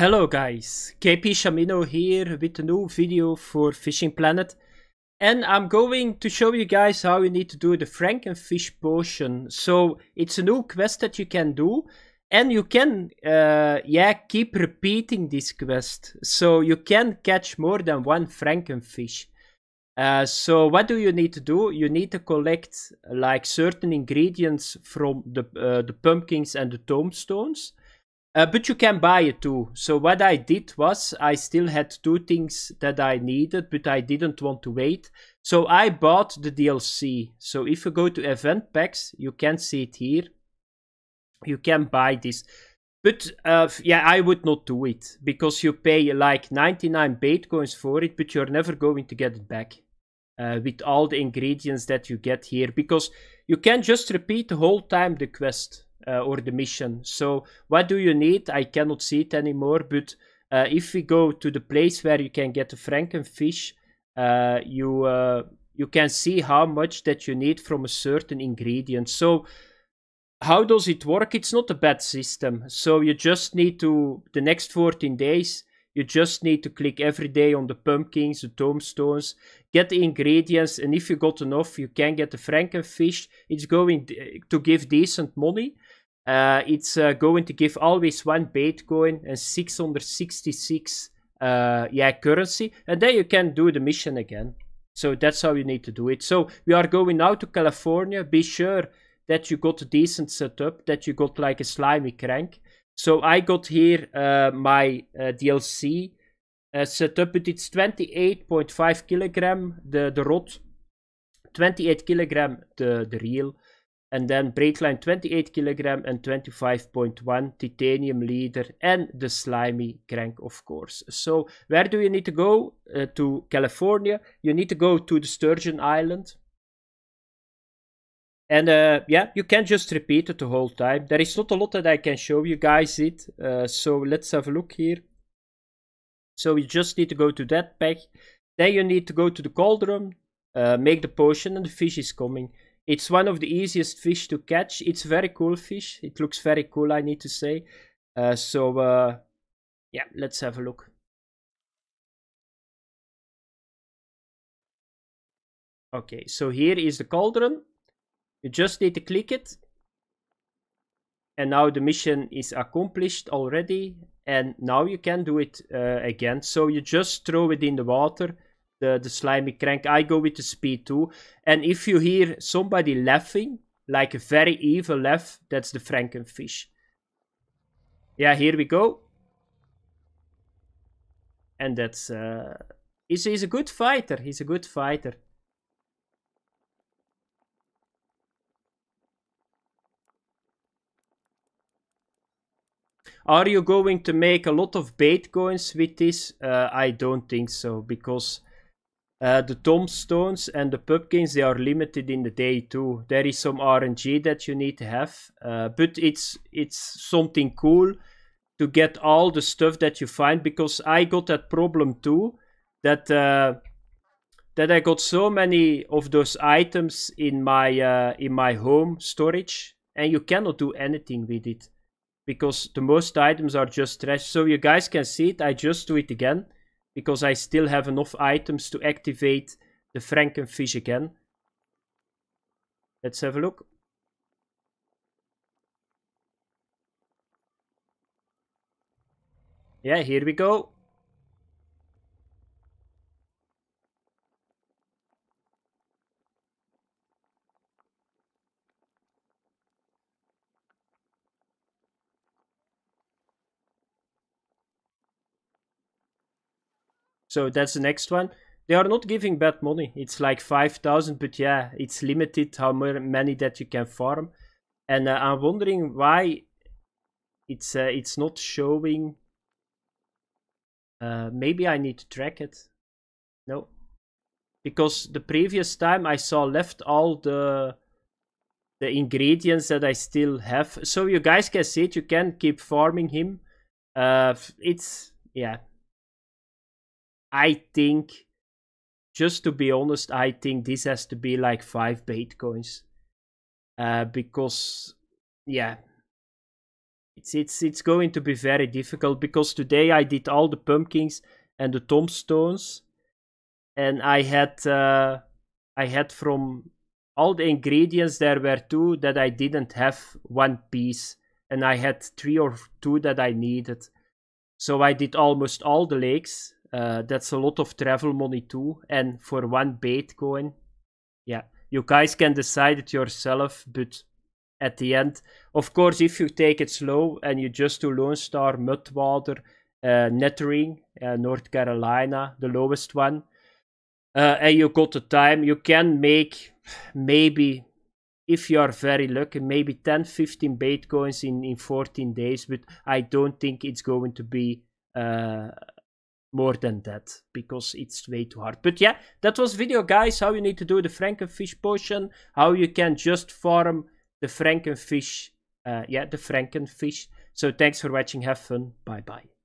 Hello guys, KP Shamino here with a new video for Fishing Planet and I'm going to show you guys how you need to do the Frankenfish potion. So it's a new quest that you can do and you can uh, yeah keep repeating this quest so you can catch more than one Frankenfish. Uh, so what do you need to do? You need to collect like certain ingredients from the, uh, the pumpkins and the tombstones uh, but you can buy it too. So what I did was I still had two things that I needed, but I didn't want to wait. So I bought the DLC. So if you go to event packs, you can see it here. You can buy this. But uh, yeah, I would not do it because you pay like 99 bait coins for it, but you're never going to get it back uh, with all the ingredients that you get here because you can just repeat the whole time the quest uh, or the mission. So what do you need? I cannot see it anymore, but uh, if we go to the place where you can get the frankenfish, uh, you uh, you can see how much that you need from a certain ingredient. So how does it work? It's not a bad system. So you just need to the next 14 days. You just need to click every day on the pumpkins, the tombstones, get the ingredients, and if you got enough, you can get the frankenfish. It's going uh, to give decent money. Uh, it's uh, going to give always one Bitcoin and 666 uh, yeah currency, and then you can do the mission again. So that's how you need to do it. So we are going now to California. Be sure that you got a decent setup, that you got like a slimy crank. So I got here uh, my uh, DLC uh, setup, but it's 28.5 kilogram the the rod, 28 kilogram the the reel and then Breakline 28 kilogram and 25.1 titanium leader and the slimy crank of course so where do you need to go uh, to california you need to go to the sturgeon island and uh, yeah you can just repeat it the whole time there is not a lot that i can show you guys it uh, so let's have a look here so you just need to go to that pack then you need to go to the cauldron uh, make the potion and the fish is coming it's one of the easiest fish to catch. It's very cool fish. It looks very cool, I need to say. Uh, so, uh, yeah, let's have a look. Okay, so here is the cauldron. You just need to click it. And now the mission is accomplished already. And now you can do it uh, again. So you just throw it in the water the, the slimy crank. I go with the speed too. And if you hear somebody laughing, like a very evil laugh, that's the frankenfish. Yeah, here we go. And that's... Uh, he's, he's a good fighter. He's a good fighter. Are you going to make a lot of bait coins with this? Uh, I don't think so, because uh, the tombstones and the pumpkins they are limited in the day too. There is some RNG that you need to have, uh, but it's it's something cool to get all the stuff that you find because I got that problem too that uh, that I got so many of those items in my uh, in my home storage and you cannot do anything with it because the most items are just trash. So you guys can see it. I just do it again because I still have enough items to activate the Frankenfish again. Let's have a look. Yeah, here we go. So that's the next one. They are not giving bad money. It's like 5,000, but yeah, it's limited how many that you can farm. And uh, I'm wondering why it's uh, it's not showing. Uh, maybe I need to track it. No. Because the previous time I saw left all the the ingredients that I still have. So you guys can see it. You can keep farming him. Uh, it's yeah I think, just to be honest, I think this has to be like five bait coins, uh, because yeah, it's it's it's going to be very difficult because today I did all the pumpkins and the tombstones, and I had uh, I had from all the ingredients there were two that I didn't have one piece, and I had three or two that I needed. So I did almost all the lakes uh, that's a lot of travel money too. And for one bait coin, yeah, you guys can decide it yourself. But at the end, of course, if you take it slow and you just do Lone Star, Mudwater, uh, Nettering, uh, North Carolina, the lowest one, uh, and you got the time, you can make maybe, if you are very lucky, maybe 10 15 bait coins in, in 14 days. But I don't think it's going to be. Uh, more than that because it's way too hard but yeah that was video guys how you need to do the frankenfish potion how you can just farm the frankenfish uh, yeah the frankenfish so thanks for watching have fun bye bye